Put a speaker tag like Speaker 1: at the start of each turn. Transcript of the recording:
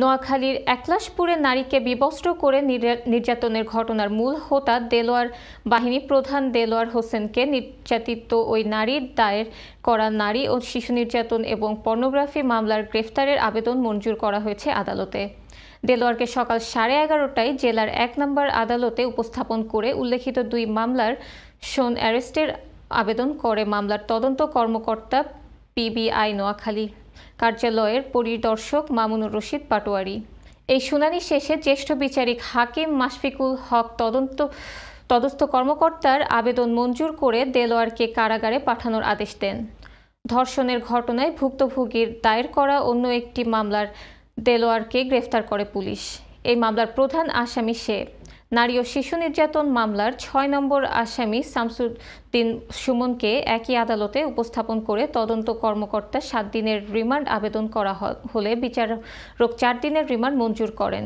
Speaker 1: নোয়াখালীর একলাশপুরে নারীকে বিবস্ত্র করে নির্যাতনের ঘটনার মূল হোতা দেলোয়ার বাহিনী প্রধান দেলোয়ার হোসেনকে নির্যাতিত ওই নারীর দায়ের করা নারী ও শিশু নির্যাতন এবং পর্নোগ্রাফি মামলার গ্রেফতারের আবেদন মঞ্জুর করা হয়েছে আদালতে দেলোয়ারকে সকাল সাড়ে এগারোটায় জেলার এক নম্বর আদালতে উপস্থাপন করে উল্লেখিত দুই মামলার শোন অ্যারেস্টের আবেদন করে মামলার তদন্ত কর্মকর্তা পিবিআই নোয়াখালী কার্যালয়ের পরিদর্শক মামুনুর রশিদ পাটোয়ারি এই শুনানি শেষে জ্যেষ্ঠ বিচারিক হাকিম মাশফিকুল হক তদন্ত তদস্থ কর্মকর্তার আবেদন মঞ্জুর করে দেলোয়ারকে কারাগারে পাঠানোর আদেশ দেন ধর্ষণের ঘটনায় ভুক্তভোগীর দায়ের করা অন্য একটি মামলার দেলোয়ারকে গ্রেফতার করে পুলিশ এই মামলার প্রধান আসামি সে নারী ও শিশু নির্যাতন মামলার ছয় নম্বর আসামি শামসুদ্দিন সুমনকে একই আদালতে উপস্থাপন করে তদন্ত কর্মকর্তা সাত দিনের রিমান্ড আবেদন করা হলে বিচারক চার দিনের রিমান্ড মঞ্জুর করেন